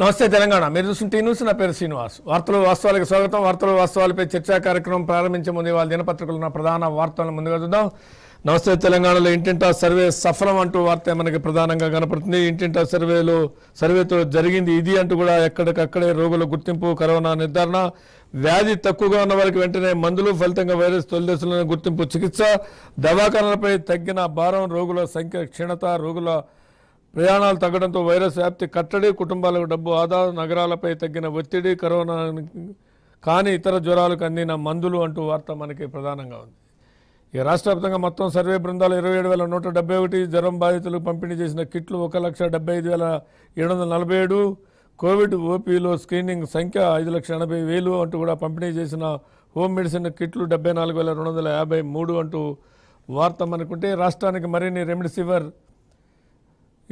నమస్తే తెలంగాణ మీరు చూస్తుంటే న్యూస్ నా పేరు శ్రీనివాస్ వార్తలు వాస్తవాలకు స్వాగతం వార్తల వాస్తవాలపై చర్చా కార్యక్రమం ప్రారంభించే ముందు వాళ్ళ దినపత్రికలు ఉన్న ప్రధాన వార్తలను ముందుగా చూద్దాం నమస్తే తెలంగాణలో ఇంటింటా సర్వే సఫలం అంటూ వార్త మనకి ప్రధానంగా కనపడుతుంది ఇంటింటా సర్వేలో సర్వేతో జరిగింది ఇది అంటూ కూడా ఎక్కడికక్కడే రోగుల గుర్తింపు కరోనా నిర్ధారణ వ్యాధి తక్కువగా ఉన్న వారికి వెంటనే మందులు ఫలితంగా వైరస్ తొలిదశలను గుర్తింపు చికిత్స దవాఖానలపై తగ్గిన భారం రోగుల సంఖ్య క్షీణత రోగుల ప్రయాణాలు తగ్గడంతో వైరస్ వ్యాప్తి కట్టడి కుటుంబాలకు డబ్బు ఆదా నగరాలపై తగ్గిన ఒత్తిడి కరోనా కానీ ఇతర జ్వరాలకు అందిన మందులు అంటూ వార్త మనకి ప్రధానంగా ఉంది ఈ రాష్ట్ర వ్యాప్తంగా మొత్తం సర్వే బృందాలు ఇరవై ఏడు వేల నూట డెబ్బై ఒకటి జ్వరం బాధితులకు పంపిణీ చేసిన కిట్లు ఒక లక్ష డెబ్బై ఐదు వేల ఏడు వందల నలభై ఏడు కోవిడ్ ఓపీలో స్క్రీనింగ్ సంఖ్య ఐదు లక్షల ఎనభై వేలు అంటూ కూడా పంపిణీ చేసిన హోమ్ మెడిసిన్ కిట్లు డెబ్బై నాలుగు వేల రెండు వందల యాభై మూడు అంటూ వార్త మనకుంటే రాష్ట్రానికి మరిన్ని రెమ్డెసివిర్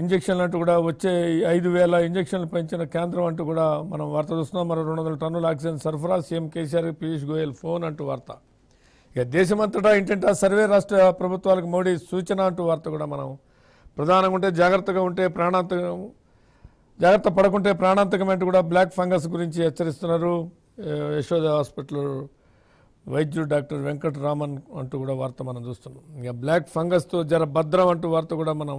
ఇంజక్షన్లు అంటూ కూడా వచ్చే ఐదు వేల ఇంజక్షన్లు పెంచిన కేంద్రం అంటూ కూడా మనం వార్త చూస్తున్నాం మరో రెండు వందల టన్నుల ఆక్సిజన్ సరఫరా సీఎం కేసీఆర్ పీయూష్ గోయల్ ఫోన్ అంటూ వార్త ఇక దేశమంతటా ఏంటంటే సర్వే రాష్ట్ర ప్రభుత్వాలకు మోడీ సూచన అంటూ వార్త కూడా మనం ప్రధానంగా ఉంటే జాగ్రత్తగా ఉంటే ప్రాణాంతకం జాగ్రత్త పడకుంటే ప్రాణాంతకం అంటూ కూడా బ్లాక్ ఫంగస్ గురించి హెచ్చరిస్తున్నారు యశోద హాస్పిటల్ వైద్యుడు డాక్టర్ వెంకటరామన్ అంటూ కూడా వార్త మనం చూస్తున్నాం ఇక బ్లాక్ ఫంగస్తో జర భద్రం అంటూ వార్త కూడా మనం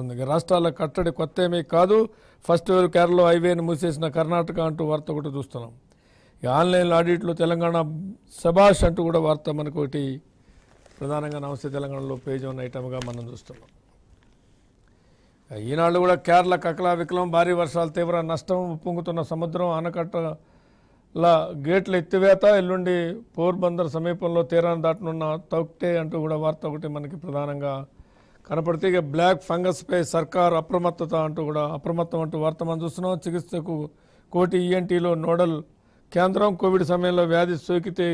అందుకే రాష్ట్రాల కట్టడి కొత్త ఏమీ కాదు ఫస్ట్ వేరు కేరళలో హైవేను మూసేసిన కర్ణాటక అంటూ వార్త ఒకటి చూస్తున్నాం ఈ ఆన్లైన్ ఆడిట్లో తెలంగాణ సభాష్ అంటూ కూడా వార్త మనకు ఒకటి ప్రధానంగా నమస్తే తెలంగాణలో పేజ్ ఉన్న ఐటమ్గా మనం చూస్తున్నాం ఈనాడు కూడా కేరళ కకలా వికలం భారీ వర్షాలు తీవ్ర నష్టం ఉప్పొంగుతున్న సముద్రం ఆనకట్టల గేట్ల ఎత్తివేత ఎల్లుండి పోర్బందర్ సమీపంలో తీరాన్ని దాటనున్న తౌక్టే అంటూ కూడా వార్త ఒకటి మనకి ప్రధానంగా కనపడితే ఇక బ్లాక్ పై సర్కార్ అప్రమత్తత అంటూ కూడా అప్రమత్తం అంటూ వార్త మనం చూస్తున్నాం చికిత్సకు కోటి ఈఎన్టీలో e నోడల్ కేంద్రం కోవిడ్ సమయంలో వ్యాధి సోకితే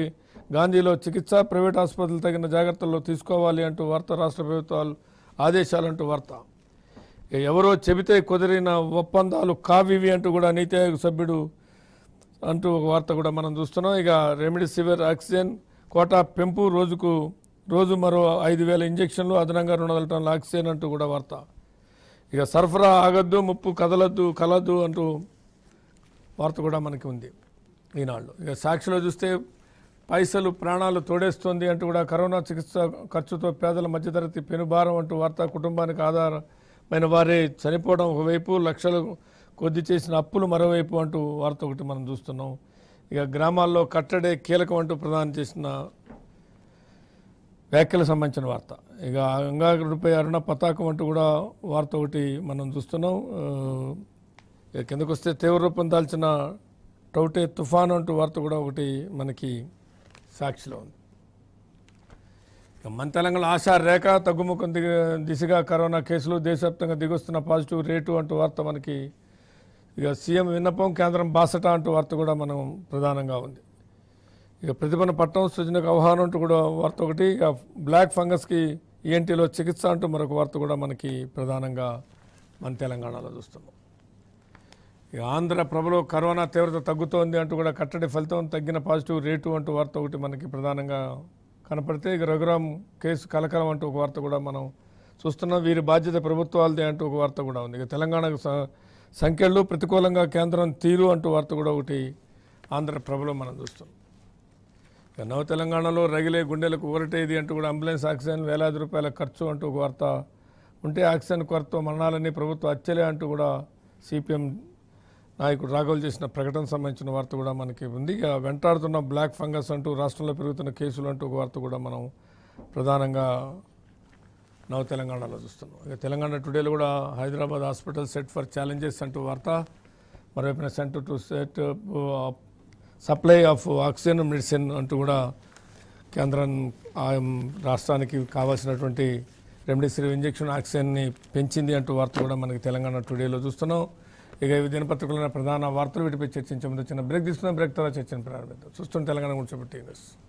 గాంధీలో చికిత్స ప్రైవేట్ ఆసుపత్రులు తగిన జాగ్రత్తల్లో తీసుకోవాలి అంటూ వార్త రాష్ట్ర ప్రభుత్వాలు ఆదేశాలంటూ వార్త ఎవరో చెబితే కుదిరిన ఒప్పందాలు కావివి అంటూ కూడా నీతి ఆయోగ్ సభ్యుడు అంటూ వార్త కూడా మనం చూస్తున్నాం ఇక రెమ్డెసివిర్ ఆక్సిజన్ కోటా పెంపు రోజుకు రోజు మరో ఐదు వేల ఇంజక్షన్లు అదనంగా రెండు వందల టన్నుల ఆక్సిజన్ అంటూ కూడా వార్త ఇక సరఫరా ఆగద్దు ముప్పు కదలద్దు కలదు అంటూ వార్త కూడా మనకి ఉంది ఈనాళ్ళు ఇక సాక్షిలో చూస్తే పైసలు ప్రాణాలు తోడేస్తుంది అంటూ కూడా కరోనా చికిత్స ఖర్చుతో పేదల మధ్యతరగతి పెనుభారం అంటూ వార్త కుటుంబానికి ఆధారమైన వారే చనిపోవడం ఒకవైపు లక్షలు కొద్ది చేసిన అప్పులు మరోవైపు అంటూ వార్త ఒకటి మనం చూస్తున్నాం ఇక గ్రామాల్లో కట్టడే కీలకం అంటూ ప్రదానం చేసిన వ్యాఖ్యలకు సంబంధించిన వార్త ఇక అంగారుడిపై అరుణ పతాకం అంటూ కూడా వార్త ఒకటి మనం చూస్తున్నాం కిందకు వస్తే తీవ్ర రూపం దాల్చిన టౌటే తుఫాన్ అంటూ వార్త కూడా ఒకటి మనకి సాక్షిలో ఉంది మన తెలంగాణ ఆశా రేఖ తగ్గుముఖం దిగ దిశగా కరోనా కేసులు దేశవ్యాప్తంగా దిగొస్తున్న పాజిటివ్ రేటు అంటూ వార్త మనకి ఇక సీఎం విన్నపం కేంద్రం బాసట అంటూ వార్త కూడా మనం ప్రధానంగా ఉంది ఇక ప్రతిభన పట్టణం సృజనకు అవహానం అంటూ కూడా వార్త ఒకటి ఇక బ్లాక్ ఫంగస్కి ఈఎన్టీలో e చికిత్స అంటూ మరొక వార్త కూడా మనకి ప్రధానంగా మన తెలంగాణలో చూస్తున్నాం ఇక ఆంధ్ర ప్రభలో కరోనా తీవ్రత తగ్గుతోంది అంటూ కూడా కట్టడి ఫలితం తగ్గిన పాజిటివ్ రేటు అంటూ వార్త ఒకటి మనకి ప్రధానంగా కనపడితే ఇక రఘురాం కేసు కలకలం అంటూ ఒక వార్త కూడా మనం చూస్తున్నాం వీరి బాధ్యత ప్రభుత్వాలదే అంటూ ఒక వార్త కూడా ఉంది ఇక తెలంగాణకు సంఖ్యలు ప్రతికూలంగా కేంద్రం తీరు అంటూ వార్త కూడా ఒకటి ఆంధ్రప్రభలో మనం చూస్తున్నాం నవ తెలంగాణలో రగిలే గుండెలకు ఊరటేది అంటూ కూడా అంబులెన్స్ ఆక్సిజన్ వేలాది రూపాయల ఖర్చు అంటూ ఒక వార్త ఉంటే ఆక్సిజన్ కొరత మరణాలని ప్రభుత్వం అచ్చలే అంటూ కూడా సిపిఎం నాయకుడు రాఘవులు చేసిన ప్రకటన సంబంధించిన వార్త కూడా మనకి ఉంది ఇక వెంటాడుతున్న బ్లాక్ ఫంగస్ అంటూ రాష్ట్రంలో పెరుగుతున్న కేసులు అంటూ ఒక వార్త కూడా మనం ప్రధానంగా నవ తెలంగాణలో చూస్తున్నాం ఇక తెలంగాణ టుడేలో కూడా Hyderabad hospital set for challenges అంటూ వార్త మరోవైపున centre to set supply of oxygen medicine అంటూ కూడా కేంద్రం రాష్ట్రానికి కావాల్సినటువంటి రెమ్డెసివిర్ ఇంజక్షన్ ఆక్సిజన్ని పెంచింది అంటూ వార్త కూడా మనకి తెలంగాణ టుడేలో చూస్తున్నాం ఇక ఈ దినపత్రికలైన ప్రధాన వార్తలు వీటిపై చర్చించే ముందు చిన్న బ్రేక్ తీసుకున్న బ్రేక్ తర్వాత చర్చను ప్రారంభిద్దాం చూస్తున్న తెలంగాణ గురించి టీవీ